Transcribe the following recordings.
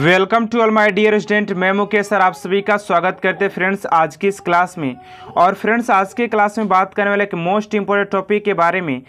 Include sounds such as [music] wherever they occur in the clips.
welcome to all my dear student मैं Mukesh sir आप सभी का स्वागत करते हैं फ्रेंड्स आज की इस क्लास में और फ्रेंड्स आज के क्लास में बात करने वाले एक मोस्ट इंपॉर्टेंट टॉपिक के बारे में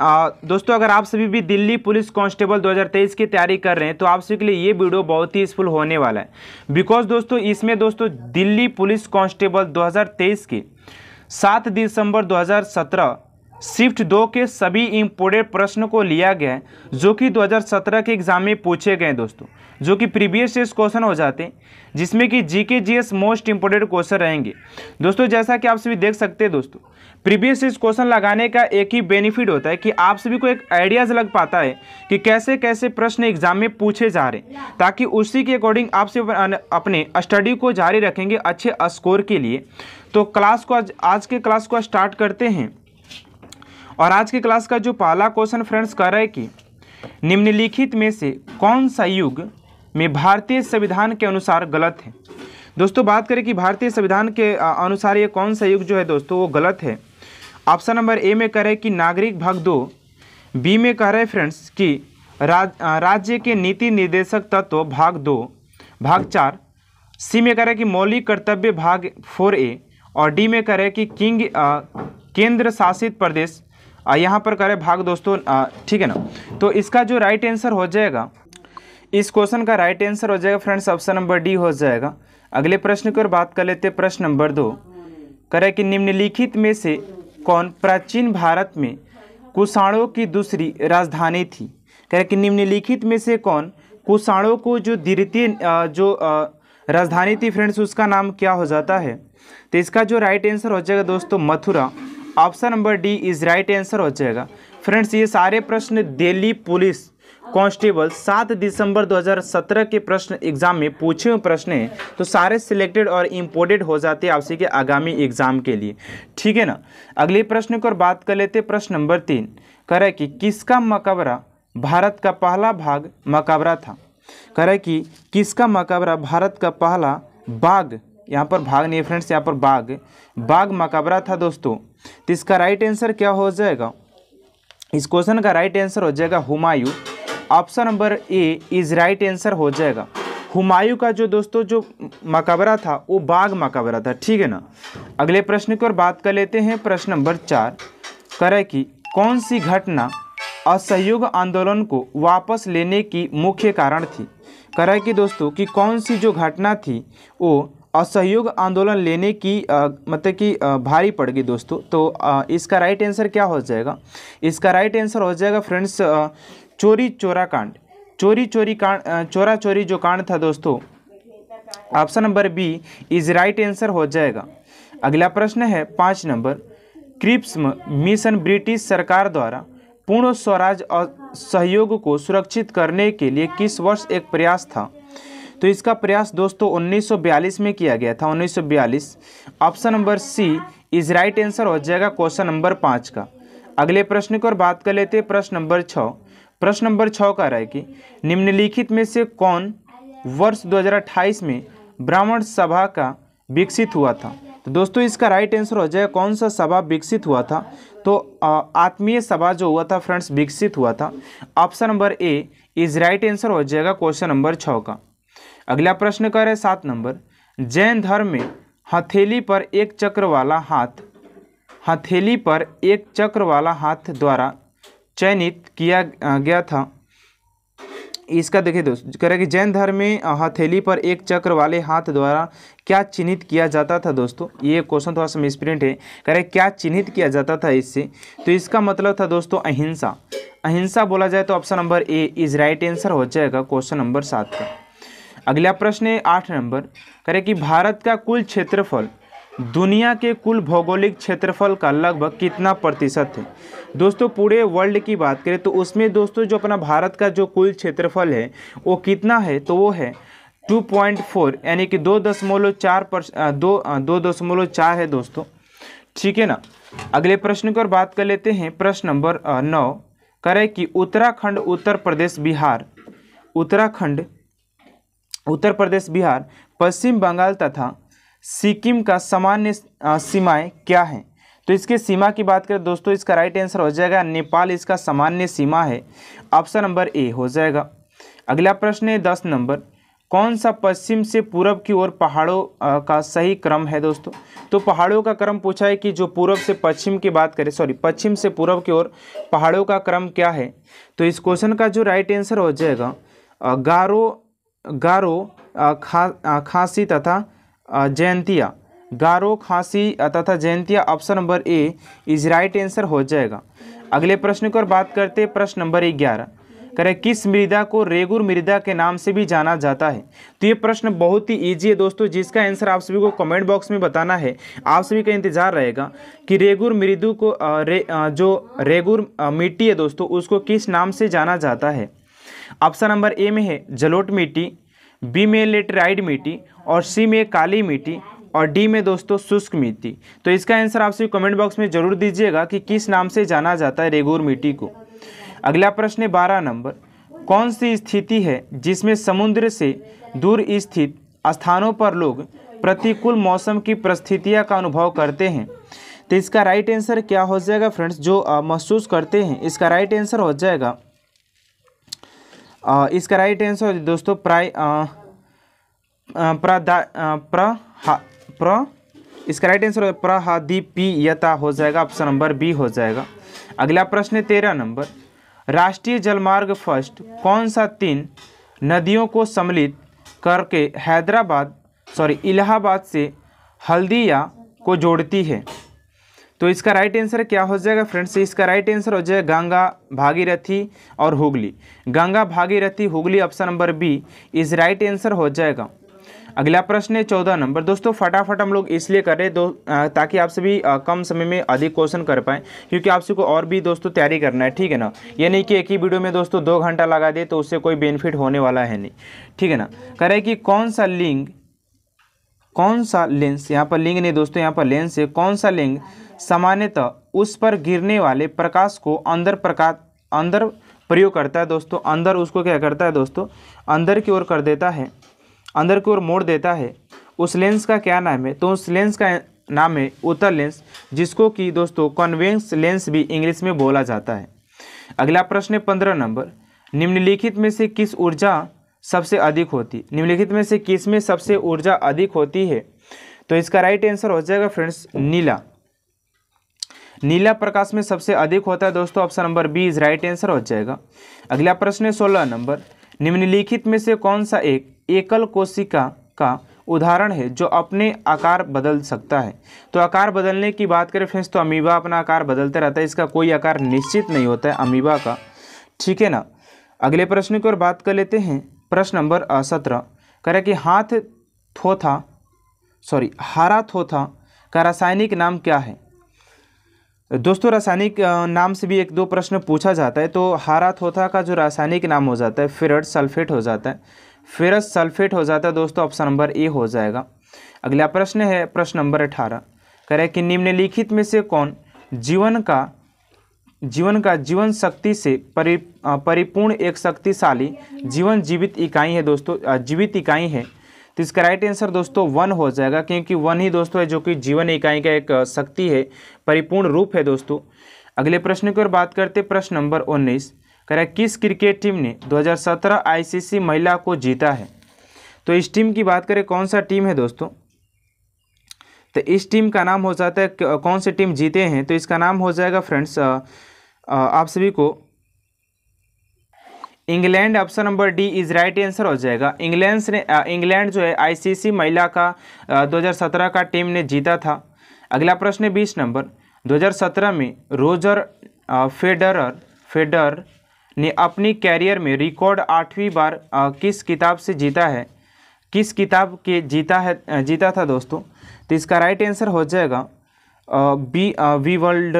आ, दोस्तों अगर आप सभी भी दिल्ली पुलिस कांस्टेबल 2023 की तैयारी कर रहे हैं तो आप सभी के लिए ये वीडियो बहुत ही यूजफुल होने वाला है बिकॉज दोस्तों इसमें दोस्तों दिल्ली पुलिस कॉन्स्टेबल दो के सात दिसंबर दो शिफ्ट दो के सभी इम्पोर्टेड प्रश्न को लिया गया है जो कि 2017 के एग्ज़ाम में पूछे गए दोस्तों जो कि प्रीवियस ईयर क्वेश्चन हो जाते हैं जिसमें कि G K G S most important question रहेंगे दोस्तों जैसा कि आप सभी देख सकते हैं दोस्तों प्रीवियस ईयर क्वेश्चन लगाने का एक ही बेनिफिट होता है कि आप सभी को एक आइडियाज़ लग पाता है कि कैसे कैसे प्रश्न एग्जाम में पूछे जा रहे हैं ताकि उसी के अकॉर्डिंग आप सभी अपने स्टडी को जारी रखेंगे अच्छे स्कोर के लिए तो क्लास को आज आज के क्लास को स्टार्ट करते हैं और आज की क्लास का जो पहला क्वेश्चन फ्रेंड्स कह रहा है कि निम्नलिखित में से कौन सा युग में भारतीय संविधान के अनुसार गलत है दोस्तों बात करें कि भारतीय संविधान के अनुसार ये कौन सा युग जो है दोस्तों वो गलत है ऑप्शन नंबर ए में कह रहे कि नागरिक भाग दो बी में कह रहे फ्रेंड्स कि राज, राज्य के नीति निर्देशक तत्व भाग दो भाग चार सी में कह रहे कि मौलिक कर्तव्य भाग फोर ए और डी में कह रहे कि किंग आ, केंद्र शासित प्रदेश यहाँ पर करें भाग दोस्तों ठीक है ना तो इसका जो राइट आंसर हो जाएगा इस क्वेश्चन का राइट आंसर हो जाएगा फ्रेंड्स ऑप्शन नंबर डी हो जाएगा अगले प्रश्न की ओर बात कर लेते हैं प्रश्न नंबर दो करें कि निम्नलिखित में से कौन प्राचीन भारत में कुषाणों की दूसरी राजधानी थी करें कि निम्नलिखित में से कौन कुषाणों को जो द्वितीय जो राजधानी थी फ्रेंड्स उसका नाम क्या हो जाता है तो इसका जो राइट आंसर हो जाएगा दोस्तों Mathura option number D is right answer हो जाएगा फ्रेंड्स ये सारे प्रश्न दिल्ली पुलिस कांस्टेबल सात दिसंबर 2017 के प्रश्न एग्जाम में पूछे हुए प्रश्न हैं तो सारे सिलेक्टेड और इम्पोर्टेड हो जाते हैं आपसी के आगामी एग्जाम के लिए ठीक है ना अगले प्रश्न को बात कर लेते प्रश्न नंबर तीन कह कि किसका मकबरा भारत का पहला भाग मकबरा था कह कि किसका मकबरा भारत का पहला बाघ यहाँ पर भाग नहीं है फ्रेंड्स यहाँ पर बाघ बाघ मकबरा था दोस्तों तो इसका राइट आंसर क्या हो जाएगा इस क्वेश्चन का राइट आंसर हो जाएगा Humayun option number A is right answer हो जाएगा हुमायूं का जो दोस्तों जो मकबरा था वो बाग मकबरा था ठीक है ना अगले प्रश्न की ओर बात कर लेते हैं प्रश्न नंबर चार करे कि कौन सी घटना असहयोग आंदोलन को वापस लेने की मुख्य कारण थी करे कि दोस्तों कि कौन सी जो घटना थी वो असहयोग आंदोलन लेने की मतलब कि भारी पड़ गई दोस्तों तो आ, इसका राइट आंसर क्या हो जाएगा इसका राइट आंसर हो जाएगा फ्रेंड्स चोरी चोरा कांड चोरी चोरी कांड चोरा चोरी जो कांड था दोस्तों option number B is right answer हो जाएगा अगला प्रश्न है पाँच नंबर क्रिप्सम मिशन ब्रिटिश सरकार द्वारा पूर्ण स्वराज और सहयोग को सुरक्षित करने के लिए किस वर्ष एक प्रयास था तो इसका प्रयास दोस्तों 1942 में किया गया था 1942 option number C is right answer हो जाएगा क्वेश्चन नंबर पाँच का अगले प्रश्न की ओर बात कर लेते हैं प्रश्न नंबर छः प्रश्न नंबर छः का है कि निम्नलिखित में से कौन वर्ष 2028 में ब्राह्मण सभा का विकसित हुआ था तो दोस्तों इसका राइट आंसर हो जाएगा कौन सा सभा विकसित हुआ था तो आत्मीय सभा जो हुआ था फ्रेंड्स विकसित हुआ था option number A is right answer हो जाएगा क्वेश्चन नंबर छः का अगला प्रश्न रहे सात नंबर जैन धर्म में हथेली पर एक चक्र वाला हाथ हथेली पर एक चक्र वाला हाथ द्वारा चयनित किया गया था इसका देखिए दोस्त कह रहे कि जैन धर्म में हथेली पर एक चक्र वाले हाथ द्वारा क्या चिन्हित किया जाता था दोस्तों ये क्वेश्चन थोड़ा सा मिसप्रिंट है कह रहे क्या चिन्हित किया जाता था इससे तो इसका मतलब था दोस्तों अहिंसा अहिंसा बोला जाए तो option number A is right answer हो जाएगा क्वेश्चन नंबर सात का अगला प्रश्न है आठ नंबर करें कि भारत का कुल क्षेत्रफल दुनिया के कुल भौगोलिक क्षेत्रफल का लगभग कितना प्रतिशत है दोस्तों पूरे वर्ल्ड की बात करें तो उसमें दोस्तों जो अपना भारत का जो कुल क्षेत्रफल है वो कितना है तो वो है टू पॉइंट फोर यानी कि दो दशमलव चार पर दो दो दशमलव चार है दोस्तों ठीक है ना अगले प्रश्न की बात कर लेते हैं प्रश्न नंबर नौ करें कि उत्तराखंड उत्तर प्रदेश बिहार उत्तराखंड उत्तर प्रदेश बिहार पश्चिम बंगाल तथा सिक्किम का सामान्य सीमाएं क्या हैं तो इसके सीमा की बात करें दोस्तों इसका राइट आंसर हो जाएगा नेपाल इसका सामान्य सीमा है ऑप्शन नंबर ए हो जाएगा अगला प्रश्न है दस नंबर कौन सा पश्चिम से पूर्व की ओर पहाड़ों का सही क्रम है दोस्तों तो पहाड़ों का क्रम पूछा है कि जो पूर्व से पश्चिम की बात करें सॉरी पश्चिम से पूर्व की ओर पहाड़ों का क्रम क्या है तो इस क्वेश्चन का जो राइट आंसर हो जाएगा गारो गारो खा खांसी तथा जयंतिया गारो खांसी तथा Jaintia option number A is right answer हो जाएगा अगले प्रश्न की ओर बात करते हैं प्रश्न नंबर ग्यारह करें किस मृदा को रेगुर मृदा के नाम से भी जाना जाता है तो ये प्रश्न बहुत ही ईजी है दोस्तों जिसका आंसर आप सभी को कमेंट बॉक्स में बताना है आप सभी का इंतजार रहेगा कि रेगुर मृदु को रे, जो रेगुर मिट्टी है दोस्तों उसको किस नाम से जाना जाता है ऑप्शन नंबर ए में है जलोट मिट्टी बी में लेटराइड मिट्टी और सी में काली मिट्टी और डी में दोस्तों शुष्क मिट्टी तो इसका आंसर आपसे कमेंट बॉक्स में जरूर दीजिएगा कि किस नाम से जाना जाता है रेगोर मिट्टी को अगला प्रश्न है बारह नंबर कौन सी स्थिति है जिसमें समुद्र से दूर स्थित स्थानों पर लोग प्रतिकूल मौसम की परिस्थितियाँ का अनुभव करते हैं तो इसका राइट आंसर क्या हो जाएगा फ्रेंड्स जो महसूस करते हैं इसका राइट आंसर हो जाएगा इसका राइट आंसर दोस्तों प्राय प्र प्र इसका राइट आंसर प्रहदीपीयता हो जाएगा ऑप्शन नंबर बी हो जाएगा अगला प्रश्न है तेरह नंबर राष्ट्रीय जलमार्ग फर्स्ट कौन सा तीन नदियों को सम्मिलित करके हैदराबाद सॉरी इलाहाबाद से हल्दिया को जोड़ती है तो इसका राइट आंसर क्या हो जाएगा फ्रेंड्स इसका राइट आंसर हो जाएगा गंगा भागीरथी और Hooghly Ganga Bhagirathi Hooghly option number B is right answer हो जाएगा अगला प्रश्न है चौदह नंबर दोस्तों फटाफट हम लोग इसलिए कर रहे दो ताकि आप सभी कम समय में अधिक क्वेश्चन कर पाएँ क्योंकि आप सबको और भी दोस्तों तैयारी करना है ठीक है ना ये नहीं कि एक ही वीडियो में दोस्तों दो घंटा लगा दे तो उससे कोई बेनिफिट होने वाला है नहीं ठीक है ना करे कि कौन सा लिंग कौन सा लेंस यहाँ पर लिंग नहीं दोस्तों यहाँ पर लेंस है कौन सा लिंग सामान्यतः उस पर गिरने वाले प्रकाश को अंदर प्रकाश अंदर प्रयोग करता है दोस्तों अंदर उसको क्या करता है दोस्तों अंदर की ओर कर देता है अंदर की ओर मोड़ देता है उस लेंस का क्या नाम है तो उस लेंस का नाम है उत्तर लेंस जिसको कि दोस्तों कन्वेंस लेंस भी इंग्लिश में बोला जाता है अगला प्रश्न है पंद्रह नंबर निम्नलिखित में से किस ऊर्जा सबसे अधिक होती निम्नलिखित में से किस में सबसे ऊर्जा अधिक होती है तो इसका राइट आंसर हो जाएगा फ्रेंड्स नीला नीला प्रकाश में सबसे अधिक होता है दोस्तों option number B is right answer हो जाएगा अगला प्रश्न है सोलह नंबर निम्नलिखित में से कौन सा एक एकल कोशिका का उदाहरण है जो अपने आकार बदल सकता है तो आकार बदलने की बात करें फ्रेंड्स तो अमीबा अपना आकार बदलते रहता है इसका कोई आकार निश्चित नहीं होता है अमीबा का ठीक है ना अगले प्रश्न की ओर बात कर लेते हैं प्रश्न नंबर सत्रह करे कि हाथ थोथा सॉरी हरा थोथा का रासायनिक नाम क्या है दोस्तों रासायनिक नाम से भी एक दो प्रश्न पूछा जाता है तो हारा थोथा का जो रासायनिक नाम हो जाता है फेरस सल्फेट हो जाता है फेरस सल्फेट हो जाता है दोस्तों ऑप्शन नंबर ए हो जाएगा अगला प्रश्न है प्रश्न नंबर अठारह कह रहे कि निम्नलिखित में से कौन जीवन का जीवन का जीवन शक्ति से परि परिपूर्ण एक शक्तिशाली जीवन जीवित इकाई है दोस्तों जीवित इकाई है तो इसका राइट आंसर दोस्तों वन हो जाएगा क्योंकि वन ही दोस्तों है जो कि जीवन इकाई का एक शक्ति है परिपूर्ण रूप है दोस्तों अगले प्रश्न की ओर बात करते प्रश्न नंबर उन्नीस करें किस क्रिकेट टीम ने 2017 आईसीसी महिला को जीता है तो इस टीम की बात करें कौन सा टीम है दोस्तों तो इस टीम का नाम हो जाता है कौन सी टीम जीते हैं तो इसका नाम हो जाएगा फ्रेंड्स आप सभी को England option number D is right answer हो जाएगा इंग्लैंड ने इंग्लैंड जो है आईसीसी महिला का 2017 का टीम ने जीता था अगला प्रश्न है बीस नंबर 2017 में रोजर फेडरर फेडर ने अपनी कैरियर में रिकॉर्ड आठवीं बार किस किताब से जीता है किस किताब के जीता है जीता था दोस्तों तो इसका राइट आंसर हो जाएगा बी वी वर्ल्ड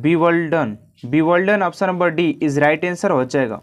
बी वर्ल्डन बी वर्ल्डन option number D is right answer हो जाएगा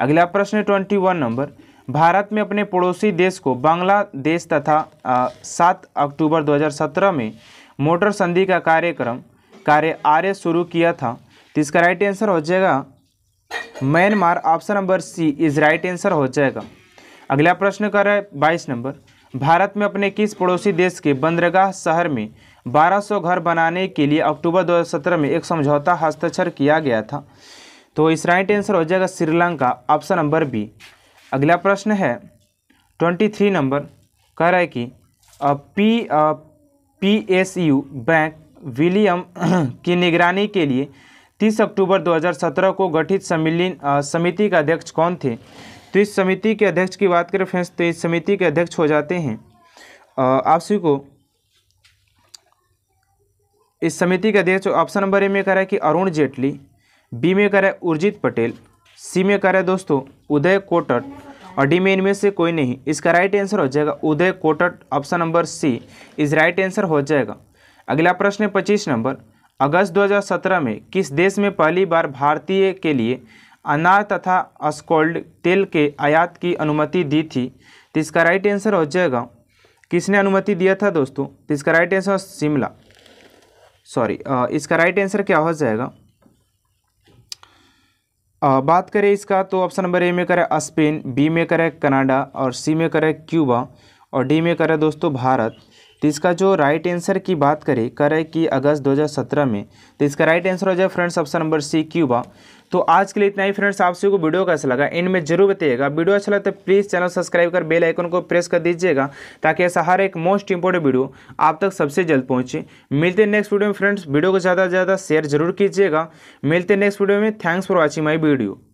अगला प्रश्न ट्वेंटी वन नंबर भारत में अपने पड़ोसी देश को बांग्लादेश तथा सात अक्टूबर 2017 में मोटर संधि का कार्यक्रम कार्य आर्य शुरू किया था तो इसका राइट आंसर हो जाएगा Myanmar option number C is right answer हो जाएगा अगला प्रश्न कर रहा है बाईस नंबर भारत में अपने किस पड़ोसी देश के बंदरगाह शहर में 1200 घर बनाने के लिए अक्टूबर 2017 में एक समझौता हस्ताक्षर किया गया था तो इस राइट आंसर हो जाएगा श्रीलंका ऑप्शन नंबर बी अगला प्रश्न है ट्वेंटी थ्री नंबर कह रहा है कि P P S U bank William [clears throat] की निगरानी के लिए 30 अक्टूबर 2017 को गठित सम्मिलन समिति का अध्यक्ष कौन थे तो इस समिति के अध्यक्ष की बात करें फ्रेंड्स तो इस समिति के अध्यक्ष हो जाते हैं आप सभी को इस समिति के अध्यक्ष ऑप्शन नंबर ए में कह रहा है कि अरुण जेटली बी में करा है उर्जित पटेल सी में करा है दोस्तों उदय कोटट और डी में इनमें से कोई नहीं इसका राइट आंसर हो जाएगा उदय कोटट ऑप्शन नंबर सी इस राइट आंसर हो जाएगा अगला प्रश्न है पच्चीस नंबर अगस्त 2017 में किस देश में पहली बार भारतीय के लिए अनार तथा अस्कोल्ड तेल के आयात की अनुमति दी थी तो इसका राइट आंसर हो जाएगा किसने अनुमति दिया था दोस्तों तो इसका राइट आंसर शिमला सॉरी इसका राइट आंसर क्या हो जाएगा आ, बात करें इसका तो ऑप्शन नंबर ए में करें स्पेन बी में करें कनाडा और सी में करें क्यूबा और डी में करें दोस्तों भारत तो इसका जो राइट आंसर की बात करें करें कि अगस्त 2017 में तो इसका राइट आंसर हो जाए friends option number C Cuba तो आज के लिए इतना ही फ्रेंड्स आप सभी को वीडियो कैसा लगा इन में जरूर बताइएगा वीडियो अच्छा लगता है प्लीज़ चैनल सब्सक्राइब कर बेल आइकन को प्रेस कर दीजिएगा ताकि ऐसा हर एक मोस्ट इंपॉर्टेंट वीडियो आप तक सबसे जल्द पहुंचे मिलते हैं नेक्स्ट वीडियो में फ्रेंड्स वीडियो को ज़्यादा से ज़्यादा शेयर जरूर कीजिएगा मिलते हैं नेक्स्ट वीडियो में thanks for watching my video